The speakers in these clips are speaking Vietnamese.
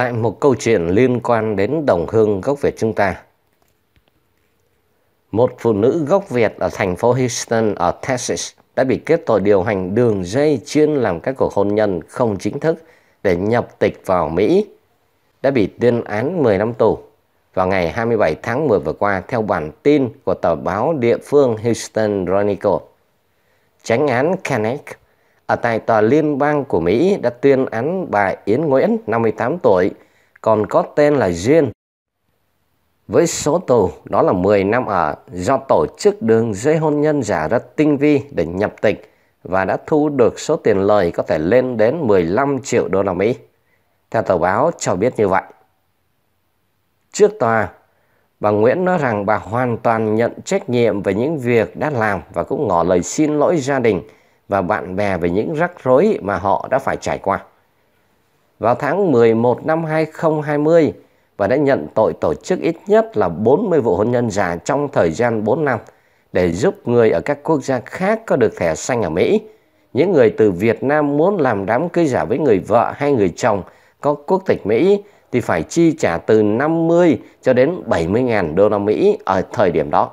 lại một câu chuyện liên quan đến đồng hương gốc Việt chúng ta. Một phụ nữ gốc Việt ở thành phố Houston ở Texas đã bị kết tội điều hành đường dây chuyên làm các cuộc hôn nhân không chính thức để nhập tịch vào Mỹ, đã bị tuyên án 10 năm tù vào ngày 27 tháng 10 vừa qua theo bản tin của tờ báo địa phương Houston Chronicle. Tránh án Kenneth ở tại tòa liên bang của Mỹ đã tuyên án bà Yến Nguyễn 58 tuổi, còn có tên là Duyên. Với số tù đó là 10 năm ở do tổ chức đường dây hôn nhân giả rất tinh vi để nhập tịch và đã thu được số tiền lời có thể lên đến 15 triệu đô la Mỹ. Theo tờ báo cho biết như vậy. Trước tòa, bà Nguyễn nói rằng bà hoàn toàn nhận trách nhiệm về những việc đã làm và cũng ngỏ lời xin lỗi gia đình – và bạn bè về những rắc rối mà họ đã phải trải qua. Vào tháng 11 năm 2020, và đã nhận tội tổ chức ít nhất là 40 vụ hôn nhân giả trong thời gian 4 năm để giúp người ở các quốc gia khác có được thẻ xanh ở Mỹ. Những người từ Việt Nam muốn làm đám cưới giả với người vợ hay người chồng có quốc tịch Mỹ thì phải chi trả từ 50 cho đến 70.000 đô la Mỹ ở thời điểm đó.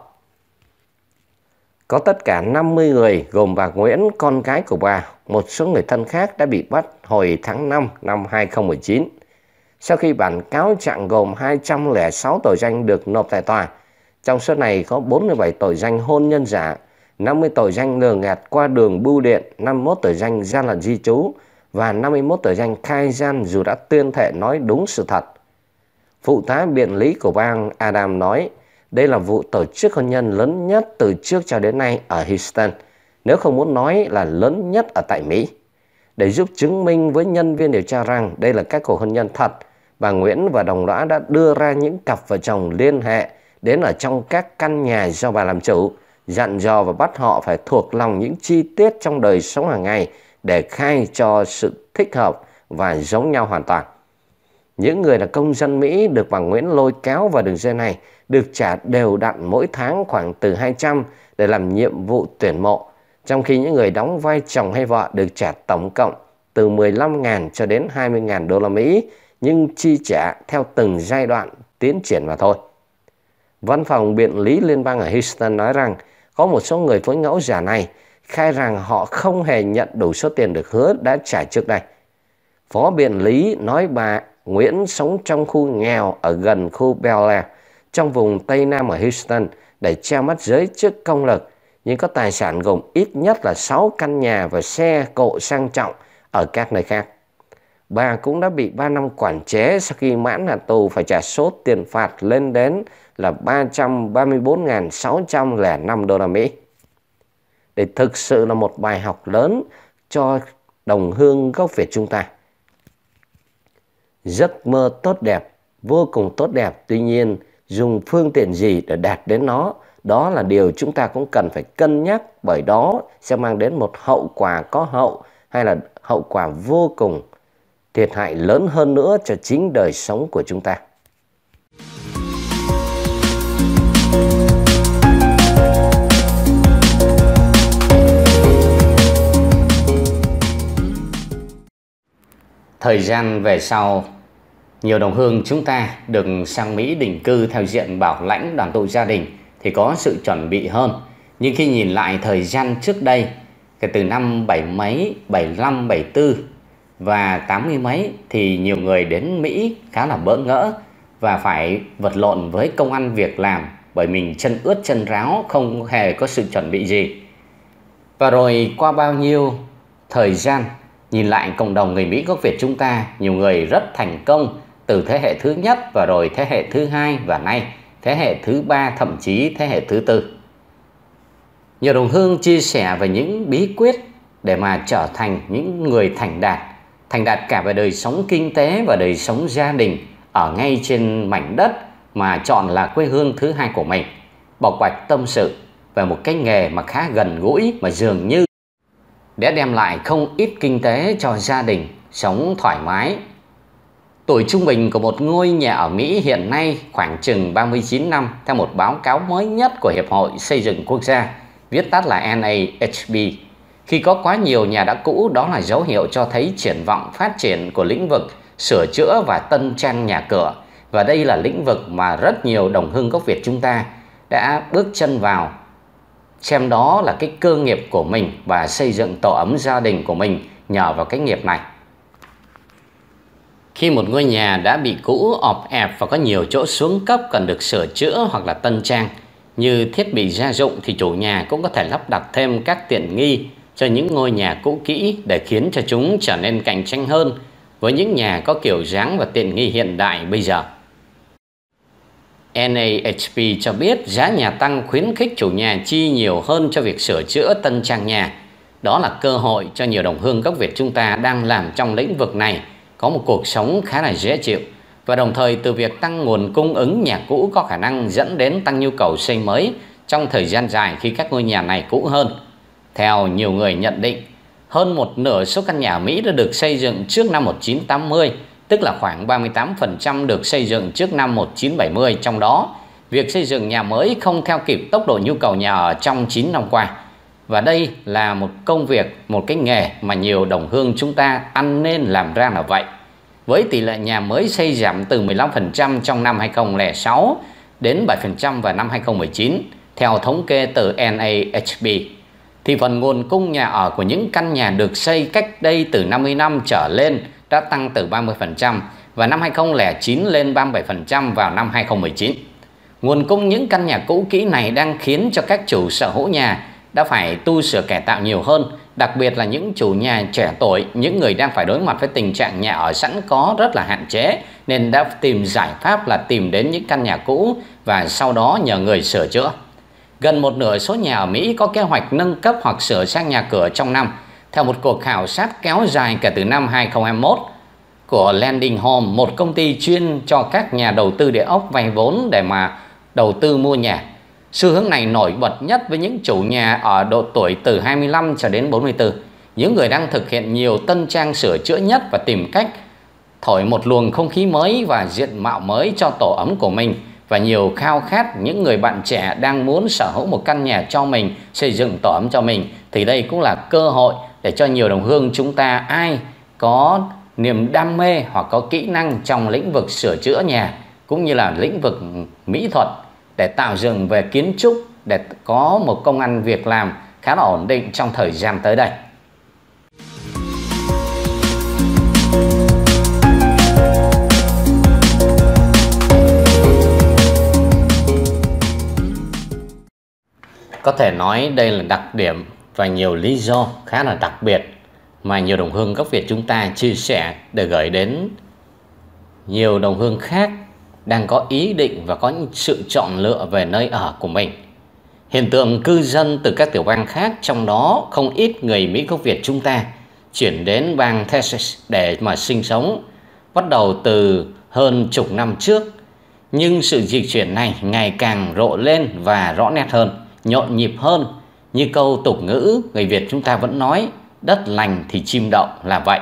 Có tất cả 50 người gồm bà Nguyễn, con gái của bà, một số người thân khác đã bị bắt hồi tháng 5 năm 2019. Sau khi bản cáo trạng gồm 206 tội danh được nộp tại tòa, trong số này có 47 tội danh hôn nhân giả, 50 tội danh lừa gạt qua đường bưu điện, 51 tội danh gian lận di trú và 51 tội danh khai gian dù đã tuyên thệ nói đúng sự thật. Phụ tá biện lý của bang Adam nói đây là vụ tổ chức hôn nhân lớn nhất từ trước cho đến nay ở Houston, nếu không muốn nói là lớn nhất ở tại Mỹ. Để giúp chứng minh với nhân viên điều tra rằng đây là các cuộc hôn nhân thật, bà Nguyễn và đồng lõa đã đưa ra những cặp vợ chồng liên hệ đến ở trong các căn nhà do bà làm chủ, dặn dò và bắt họ phải thuộc lòng những chi tiết trong đời sống hàng ngày để khai cho sự thích hợp và giống nhau hoàn toàn. Những người là công dân Mỹ được bà Nguyễn lôi kéo vào đường dây này được trả đều đặn mỗi tháng khoảng từ 200 để làm nhiệm vụ tuyển mộ, trong khi những người đóng vai chồng hay vợ được trả tổng cộng từ 15.000 cho đến 20.000 đô la Mỹ nhưng chi trả theo từng giai đoạn tiến triển mà thôi. Văn phòng biện lý liên bang ở Houston nói rằng có một số người phối ngẫu giả này khai rằng họ không hề nhận đủ số tiền được hứa đã trả trước đây. Phó biện lý nói bà Nguyễn sống trong khu nghèo ở gần khu Bel Air trong vùng Tây Nam ở Houston để che mắt giới chức công lực. Nhưng có tài sản gồm ít nhất là 6 căn nhà và xe cộ sang trọng ở các nơi khác. Bà cũng đã bị 3 năm quản chế sau khi mãn hạn tù phải trả số tiền phạt lên đến là 334.605 đô la Mỹ. để thực sự là một bài học lớn cho đồng hương gốc Việt chúng ta. Giấc mơ tốt đẹp, vô cùng tốt đẹp, tuy nhiên dùng phương tiện gì để đạt đến nó đó là điều chúng ta cũng cần phải cân nhắc bởi đó sẽ mang đến một hậu quả có hậu hay là hậu quả vô cùng thiệt hại lớn hơn nữa cho chính đời sống của chúng ta thời gian về sau nhiều đồng hương chúng ta được sang Mỹ định cư theo diện bảo lãnh đoàn tụ gia đình thì có sự chuẩn bị hơn. Nhưng khi nhìn lại thời gian trước đây, kể từ năm bảy mấy, 75, 74 và 80 mấy thì nhiều người đến Mỹ khá là bỡ ngỡ và phải vật lộn với công ăn việc làm bởi mình chân ướt chân ráo không hề có sự chuẩn bị gì. Và rồi qua bao nhiêu thời gian nhìn lại cộng đồng người Mỹ gốc Việt chúng ta, nhiều người rất thành công từ thế hệ thứ nhất và rồi thế hệ thứ hai và nay thế hệ thứ ba thậm chí thế hệ thứ tư. Nhờ Đồng Hương chia sẻ về những bí quyết để mà trở thành những người thành đạt, thành đạt cả về đời sống kinh tế và đời sống gia đình ở ngay trên mảnh đất mà chọn là quê hương thứ hai của mình. bộc bạch tâm sự về một cái nghề mà khá gần gũi mà dường như đã đem lại không ít kinh tế cho gia đình sống thoải mái Tuổi trung bình của một ngôi nhà ở Mỹ hiện nay khoảng chừng 39 năm theo một báo cáo mới nhất của Hiệp hội Xây dựng Quốc gia, viết tắt là NAHB. Khi có quá nhiều nhà đã cũ đó là dấu hiệu cho thấy triển vọng phát triển của lĩnh vực sửa chữa và tân trang nhà cửa. Và đây là lĩnh vực mà rất nhiều đồng hương gốc Việt chúng ta đã bước chân vào xem đó là cái cơ nghiệp của mình và xây dựng tổ ấm gia đình của mình nhờ vào cái nghiệp này. Khi một ngôi nhà đã bị cũ, ọp ẹp và có nhiều chỗ xuống cấp cần được sửa chữa hoặc là tân trang, như thiết bị gia dụng thì chủ nhà cũng có thể lắp đặt thêm các tiện nghi cho những ngôi nhà cũ kỹ để khiến cho chúng trở nên cạnh tranh hơn với những nhà có kiểu dáng và tiện nghi hiện đại bây giờ. NAHP cho biết giá nhà tăng khuyến khích chủ nhà chi nhiều hơn cho việc sửa chữa tân trang nhà. Đó là cơ hội cho nhiều đồng hương gốc Việt chúng ta đang làm trong lĩnh vực này – có một cuộc sống khá là dễ chịu và đồng thời từ việc tăng nguồn cung ứng nhà cũ có khả năng dẫn đến tăng nhu cầu xây mới trong thời gian dài khi các ngôi nhà này cũ hơn. Theo nhiều người nhận định, hơn một nửa số căn nhà Mỹ đã được xây dựng trước năm 1980, tức là khoảng 38% được xây dựng trước năm 1970, trong đó việc xây dựng nhà mới không theo kịp tốc độ nhu cầu nhà ở trong 9 năm qua – và đây là một công việc, một cái nghề mà nhiều đồng hương chúng ta ăn nên làm ra là vậy. Với tỷ lệ nhà mới xây giảm từ 15% trong năm 2006 đến 7% vào năm 2019 theo thống kê từ NAHB thì phần nguồn cung nhà ở của những căn nhà được xây cách đây từ 50 năm trở lên đã tăng từ 30% và năm 2009 lên 37% vào năm 2019. Nguồn cung những căn nhà cũ kỹ này đang khiến cho các chủ sở hữu nhà đã phải tu sửa cải tạo nhiều hơn, đặc biệt là những chủ nhà trẻ tuổi, những người đang phải đối mặt với tình trạng nhà ở sẵn có rất là hạn chế nên đã tìm giải pháp là tìm đến những căn nhà cũ và sau đó nhờ người sửa chữa. Gần một nửa số nhà ở Mỹ có kế hoạch nâng cấp hoặc sửa sang nhà cửa trong năm, theo một cuộc khảo sát kéo dài kể từ năm 2021 của Landing Home, một công ty chuyên cho các nhà đầu tư địa ốc vay vốn để mà đầu tư mua nhà Xu hướng này nổi bật nhất với những chủ nhà ở độ tuổi từ 25 cho đến 44, những người đang thực hiện nhiều tân trang sửa chữa nhất và tìm cách thổi một luồng không khí mới và diện mạo mới cho tổ ấm của mình và nhiều khao khát những người bạn trẻ đang muốn sở hữu một căn nhà cho mình, xây dựng tổ ấm cho mình thì đây cũng là cơ hội để cho nhiều đồng hương chúng ta ai có niềm đam mê hoặc có kỹ năng trong lĩnh vực sửa chữa nhà cũng như là lĩnh vực mỹ thuật để tạo dựng về kiến trúc để có một công ăn việc làm khá là ổn định trong thời gian tới đây. Có thể nói đây là đặc điểm và nhiều lý do khá là đặc biệt mà nhiều đồng hương gốc Việt chúng ta chia sẻ để gửi đến nhiều đồng hương khác đang có ý định và có những sự chọn lựa về nơi ở của mình. Hiện tượng cư dân từ các tiểu bang khác trong đó không ít người Mỹ gốc Việt chúng ta chuyển đến bang Texas để mà sinh sống bắt đầu từ hơn chục năm trước. Nhưng sự di chuyển này ngày càng rộ lên và rõ nét hơn, nhộn nhịp hơn. Như câu tục ngữ người Việt chúng ta vẫn nói, đất lành thì chim đậu là vậy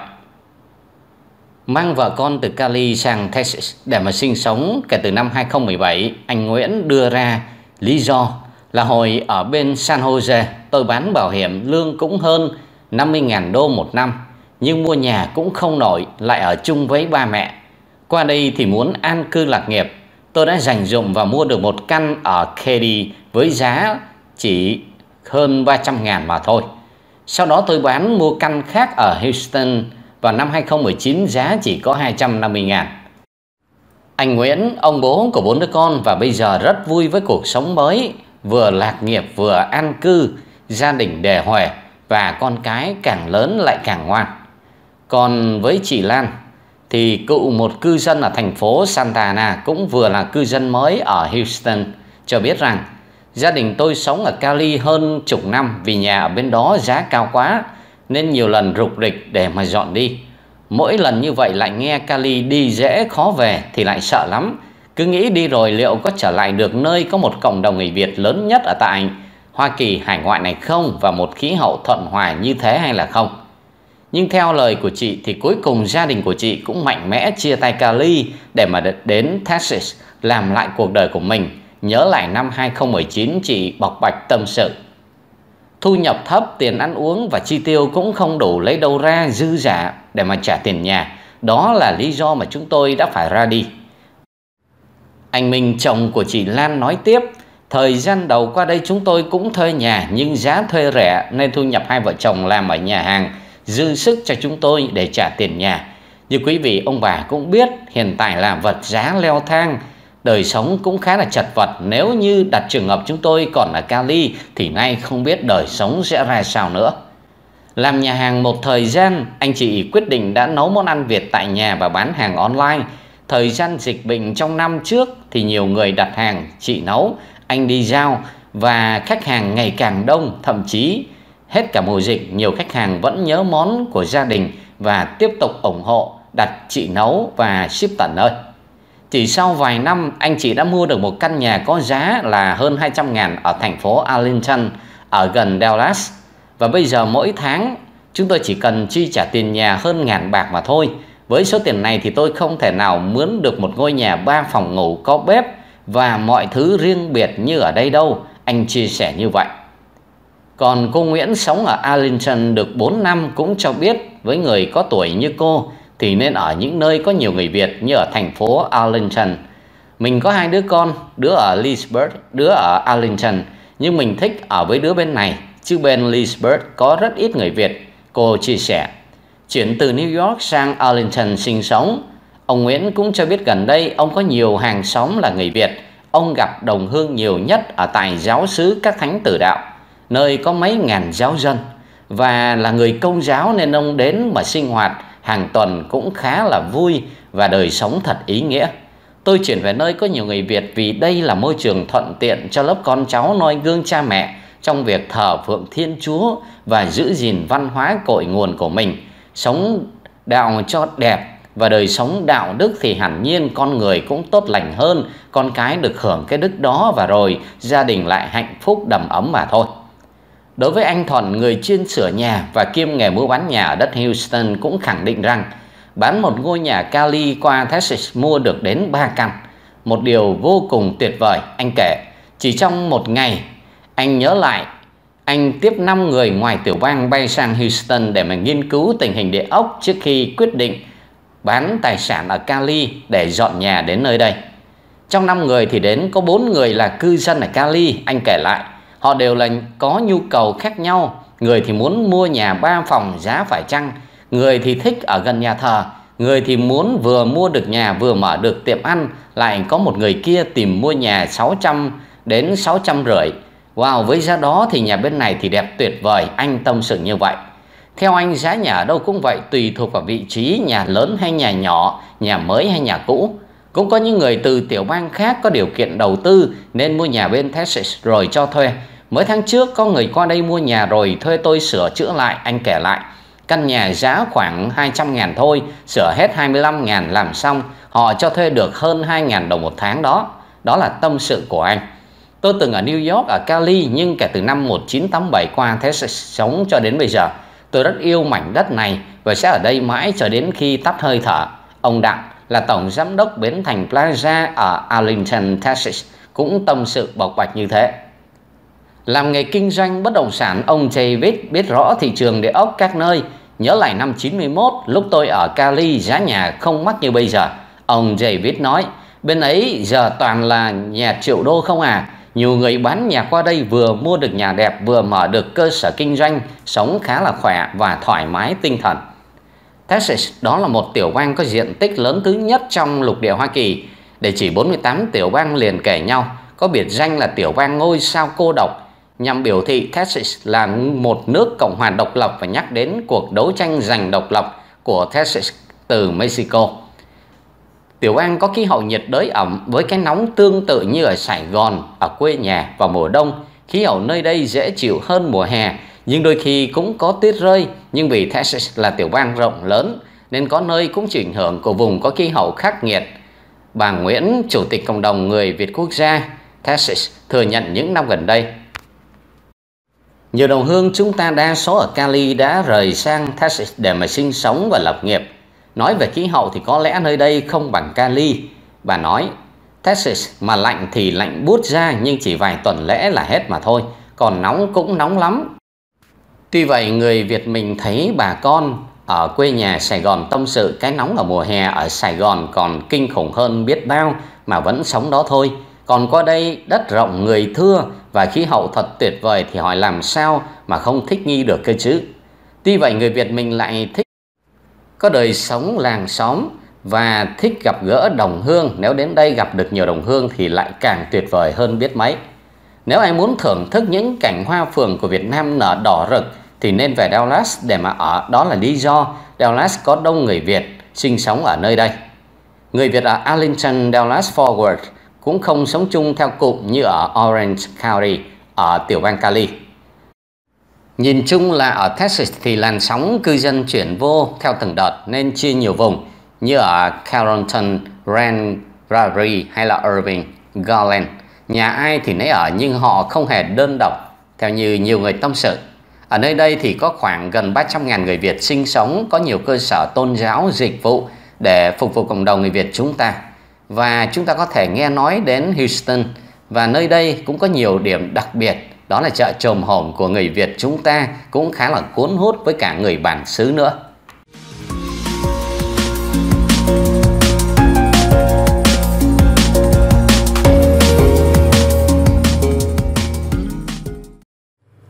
mang vợ con từ Cali sang Texas để mà sinh sống kể từ năm 2017, anh Nguyễn đưa ra lý do là hồi ở bên San Jose tôi bán bảo hiểm lương cũng hơn 50.000 đô một năm nhưng mua nhà cũng không nổi lại ở chung với ba mẹ. Qua đây thì muốn an cư lạc nghiệp, tôi đã dành dụng và mua được một căn ở Katy với giá chỉ hơn 300 ngàn mà thôi. Sau đó tôi bán mua căn khác ở Houston và năm 2019 giá chỉ có 250 ngàn. Anh Nguyễn, ông bố của bốn đứa con và bây giờ rất vui với cuộc sống mới, vừa lạc nghiệp vừa an cư, gia đình đề huề và con cái càng lớn lại càng ngoan. Còn với chị Lan thì cựu một cư dân ở thành phố Santa Ana cũng vừa là cư dân mới ở Houston cho biết rằng gia đình tôi sống ở Cali hơn chục năm vì nhà ở bên đó giá cao quá nên nhiều lần rục rịch để mà dọn đi. Mỗi lần như vậy lại nghe Kali đi dễ khó về thì lại sợ lắm. Cứ nghĩ đi rồi liệu có trở lại được nơi có một cộng đồng người Việt lớn nhất ở tại Hoa Kỳ hải ngoại này không và một khí hậu thuận hòa như thế hay là không. Nhưng theo lời của chị thì cuối cùng gia đình của chị cũng mạnh mẽ chia tay Cali để mà đến Texas làm lại cuộc đời của mình. Nhớ lại năm 2019 chị bọc bạch tâm sự thu nhập thấp, tiền ăn uống và chi tiêu cũng không đủ lấy đâu ra dư giả để mà trả tiền nhà. Đó là lý do mà chúng tôi đã phải ra đi. Anh Minh chồng của chị Lan nói tiếp, thời gian đầu qua đây chúng tôi cũng thuê nhà nhưng giá thuê rẻ nên thu nhập hai vợ chồng làm ở nhà hàng dư sức cho chúng tôi để trả tiền nhà. Như quý vị ông bà cũng biết, hiện tại là vật giá leo thang, đời sống cũng khá là chật vật nếu như đặt trường hợp chúng tôi còn là Cali thì nay không biết đời sống sẽ ra sao nữa. Làm nhà hàng một thời gian, anh chị quyết định đã nấu món ăn Việt tại nhà và bán hàng online. Thời gian dịch bệnh trong năm trước thì nhiều người đặt hàng, chị nấu, anh đi giao và khách hàng ngày càng đông, thậm chí hết cả mùa dịch nhiều khách hàng vẫn nhớ món của gia đình và tiếp tục ủng hộ đặt chị nấu và ship tận nơi. Chỉ sau vài năm, anh chị đã mua được một căn nhà có giá là hơn 200 ngàn ở thành phố Arlington, ở gần Dallas. Và bây giờ mỗi tháng, chúng tôi chỉ cần chi trả tiền nhà hơn ngàn bạc mà thôi. Với số tiền này thì tôi không thể nào mướn được một ngôi nhà ba phòng ngủ có bếp và mọi thứ riêng biệt như ở đây đâu. Anh chia sẻ như vậy. Còn cô Nguyễn sống ở Arlington được 4 năm cũng cho biết với người có tuổi như cô thì nên ở những nơi có nhiều người Việt như ở thành phố Arlington. Mình có hai đứa con, đứa ở Leesburg, đứa ở Arlington, nhưng mình thích ở với đứa bên này, chứ bên Leesburg có rất ít người Việt, cô chia sẻ. Chuyển từ New York sang Arlington sinh sống, ông Nguyễn cũng cho biết gần đây ông có nhiều hàng xóm là người Việt, ông gặp đồng hương nhiều nhất ở tại giáo xứ các thánh tử đạo, nơi có mấy ngàn giáo dân và là người công giáo nên ông đến mà sinh hoạt hàng tuần cũng khá là vui và đời sống thật ý nghĩa. Tôi chuyển về nơi có nhiều người Việt vì đây là môi trường thuận tiện cho lớp con cháu noi gương cha mẹ trong việc thờ phượng Thiên Chúa và giữ gìn văn hóa cội nguồn của mình, sống đạo cho đẹp và đời sống đạo đức thì hẳn nhiên con người cũng tốt lành hơn, con cái được hưởng cái đức đó và rồi gia đình lại hạnh phúc đầm ấm mà thôi. Đối với anh Thuần, người chuyên sửa nhà và kiêm nghề mua bán nhà ở đất Houston cũng khẳng định rằng bán một ngôi nhà Cali qua Texas mua được đến 3 căn. Một điều vô cùng tuyệt vời, anh kể. Chỉ trong một ngày, anh nhớ lại, anh tiếp 5 người ngoài tiểu bang bay sang Houston để mà nghiên cứu tình hình địa ốc trước khi quyết định bán tài sản ở Cali để dọn nhà đến nơi đây. Trong 5 người thì đến có 4 người là cư dân ở Cali, anh kể lại họ đều là có nhu cầu khác nhau người thì muốn mua nhà ba phòng giá phải chăng người thì thích ở gần nhà thờ người thì muốn vừa mua được nhà vừa mở được tiệm ăn lại có một người kia tìm mua nhà 600 đến 600 rưỡi Wow, với giá đó thì nhà bên này thì đẹp tuyệt vời, anh tâm sự như vậy. Theo anh giá nhà ở đâu cũng vậy, tùy thuộc vào vị trí nhà lớn hay nhà nhỏ, nhà mới hay nhà cũ. Cũng có những người từ tiểu bang khác có điều kiện đầu tư nên mua nhà bên Texas rồi cho thuê. Mới tháng trước có người qua đây mua nhà rồi thuê tôi sửa chữa lại, anh kể lại. Căn nhà giá khoảng 200 ngàn thôi, sửa hết 25 ngàn làm xong, họ cho thuê được hơn 2 ngàn đồng một tháng đó. Đó là tâm sự của anh. Tôi từng ở New York, ở Cali nhưng kể từ năm 1987 qua thế sống cho đến bây giờ. Tôi rất yêu mảnh đất này và sẽ ở đây mãi cho đến khi tắt hơi thở. Ông Đặng là tổng giám đốc bến thành Plaza ở Arlington, Texas cũng tâm sự bộc bạch như thế. Làm nghề kinh doanh bất động sản, ông David biết rõ thị trường địa ốc các nơi. Nhớ lại năm 91, lúc tôi ở Cali giá nhà không mắc như bây giờ. Ông David nói, bên ấy giờ toàn là nhà triệu đô không à. Nhiều người bán nhà qua đây vừa mua được nhà đẹp vừa mở được cơ sở kinh doanh, sống khá là khỏe và thoải mái tinh thần. Texas đó là một tiểu bang có diện tích lớn thứ nhất trong lục địa Hoa Kỳ, để chỉ 48 tiểu bang liền kề nhau, có biệt danh là tiểu bang ngôi sao cô độc nhằm biểu thị Texas là một nước Cộng hòa độc lập và nhắc đến cuộc đấu tranh giành độc lập của Texas từ Mexico. Tiểu An có khí hậu nhiệt đới ẩm với cái nóng tương tự như ở Sài Gòn, ở quê nhà vào mùa đông. Khí hậu nơi đây dễ chịu hơn mùa hè, nhưng đôi khi cũng có tuyết rơi. Nhưng vì Texas là tiểu bang rộng lớn, nên có nơi cũng chịu ảnh hưởng của vùng có khí hậu khắc nghiệt. Bà Nguyễn, Chủ tịch Cộng đồng Người Việt Quốc gia, Texas, thừa nhận những năm gần đây nhiều đồng hương chúng ta đa số ở Cali đã rời sang Texas để mà sinh sống và lập nghiệp. Nói về khí hậu thì có lẽ nơi đây không bằng Cali. Bà nói, Texas mà lạnh thì lạnh bút ra nhưng chỉ vài tuần lễ là hết mà thôi, còn nóng cũng nóng lắm. Tuy vậy người Việt mình thấy bà con ở quê nhà Sài Gòn tâm sự cái nóng ở mùa hè ở Sài Gòn còn kinh khủng hơn biết bao mà vẫn sống đó thôi. Còn qua đây đất rộng người thưa và khí hậu thật tuyệt vời thì hỏi làm sao mà không thích nghi được cơ chứ. Tuy vậy người Việt mình lại thích có đời sống làng xóm và thích gặp gỡ đồng hương. Nếu đến đây gặp được nhiều đồng hương thì lại càng tuyệt vời hơn biết mấy. Nếu ai muốn thưởng thức những cảnh hoa phường của Việt Nam nở đỏ rực thì nên về Dallas để mà ở. Đó là lý do Dallas có đông người Việt sinh sống ở nơi đây. Người Việt ở Arlington, Dallas Forward cũng không sống chung theo cụm như ở Orange County ở tiểu bang Cali. Nhìn chung là ở Texas thì làn sóng cư dân chuyển vô theo từng đợt nên chia nhiều vùng như ở Carrollton, Grand hay là Irving, Garland. Nhà ai thì nấy ở nhưng họ không hề đơn độc theo như nhiều người tâm sự. Ở nơi đây thì có khoảng gần 300.000 người Việt sinh sống, có nhiều cơ sở tôn giáo, dịch vụ để phục vụ cộng đồng người Việt chúng ta và chúng ta có thể nghe nói đến Houston và nơi đây cũng có nhiều điểm đặc biệt đó là chợ trồm hổm của người Việt chúng ta cũng khá là cuốn hút với cả người bản xứ nữa.